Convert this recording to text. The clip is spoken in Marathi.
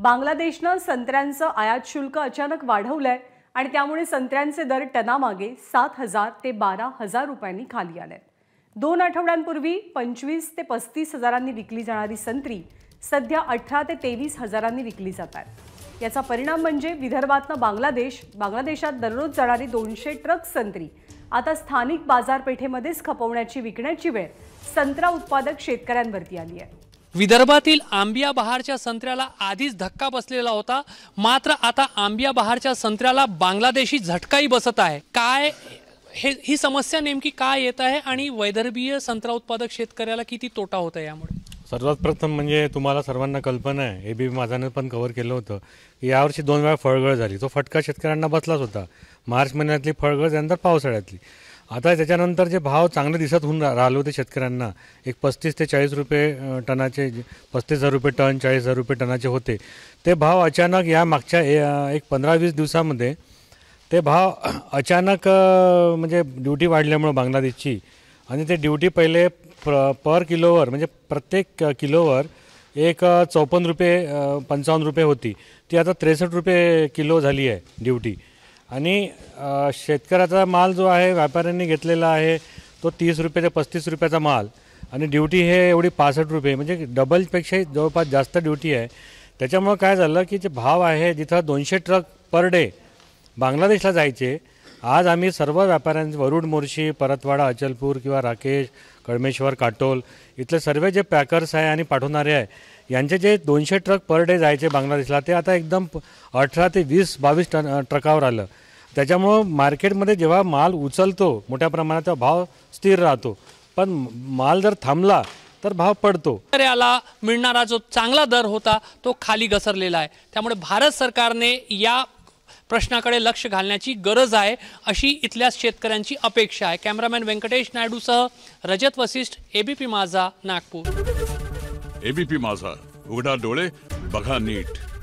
बांगलादेशनं संत्र्यांचं आयात शुल्क अचानक वाढवलं आहे आणि त्यामुळे संत्र्यांचे दर टनामागे सात हजार ते बारा हजार रुपयांनी खाली आले दोन आठवड्यांपूर्वी पंचवीस ते पस्तीस हजारांनी विकली जाणारी संत्री सध्या अठरा ते तेवीस हजारांनी विकली जात आहेत याचा परिणाम म्हणजे विदर्भातनं बांगलादेश बांगलादेशात दररोज जाणारी दोनशे ट्रक संत्री आता स्थानिक बाजारपेठेमध्येच खपवण्याची विकण्याची वेळ संत्रा उत्पादक शेतकऱ्यांवरती आली आहे विदर्भातील आंबिया बहारच्या संत्र्याला आधीच धक्का बसलेला होता मात्र आता आंबिया बहारच्या संत्र्याला बांगलादेशी झटकाही बसत आहे काय हे ही समस्या नेमकी काय येत आहे आणि वैदर्भीय संत्रा उत्पादक शेतकऱ्याला किती तोटा होत आहे यामुळे सर्वात प्रथम म्हणजे तुम्हाला सर्वांना कल्पना आहे हे बी माझ्याने पण कव्हर केलं होतं यावर्षी दोन वेळा फळगळ झाली तो फटका शेतकऱ्यांना बसलाच होता मार्च महिन्यातली फळगळ त्यानंतर पावसाळ्यातली आता त्याच्यानंतर जे भाव चांगले दिसत होऊन राहिले होते शेतकऱ्यांना एक पस्तीस ते चाळीस रुपये टनाचे पस्तीस हजार रुपये टन चाळीस हजार रुपये टनाचे होते ते भाव अचानक या मागच्या एक पंधरा वीस दिवसामध्ये ते भाव अचानक म्हणजे ड्युटी वाढल्यामुळं बांगलादेशची आणि ते ड्युटी पहिले प्र पर किलोवर म्हणजे प्रत्येक किलोवर एक चौपन्न रुपये पंचावन्न रुपये होती ती आता त्रेसष्ट रुपये किलो झाली आहे ड्युटी आणि शेतकऱ्याचा माल जो आहे व्यापाऱ्यांनी घेतलेला आहे तो तीस रुपये ते पस्तीस रुपयाचा माल आणि ड्युटी हे एवढी पासष्ट रुपये म्हणजे डबलपेक्षा जवळपास जास्त ड्युटी आहे त्याच्यामुळं काय झालं की जे भाव आहे जिथं दोनशे ट्रक पर डे बांगलादेशला जायचे आज आम्ही सर्व व्यापाऱ्यांचे वरुड मोर्शी परतवाडा अचलपूर किंवा राकेश कळमेश्वर काटोल इथले सर्व जे पॅकर्स आहे आणि पाठवणारे आहे यांचे जे दोनशे ट्रक पर डे जायचे बांगलादेशला ते आता एकदम अठरा ते वीस बावीस टन ट्रकावर आलं त्याच्यामुळं मार्केटमध्ये जेव्हा माल उचलतो मोठ्या प्रमाणात तेव्हा भाव स्थिर राहतो पण माल जर थांबला तर भाव पडतो याला मिळणारा जो चांगला दर होता तो खाली घसरलेला आहे त्यामुळे भारत सरकारने या प्रश्नाकडे लक्ष घालण्याची गरज आहे अशी इथल्या शेतकऱ्यांची अपेक्षा आहे कॅमेरामॅन व्यंकटेश सह रजत वसिष्ठ एबीपी माझा नागपूर एबीपी माझा उघडा डोळे बघा नीट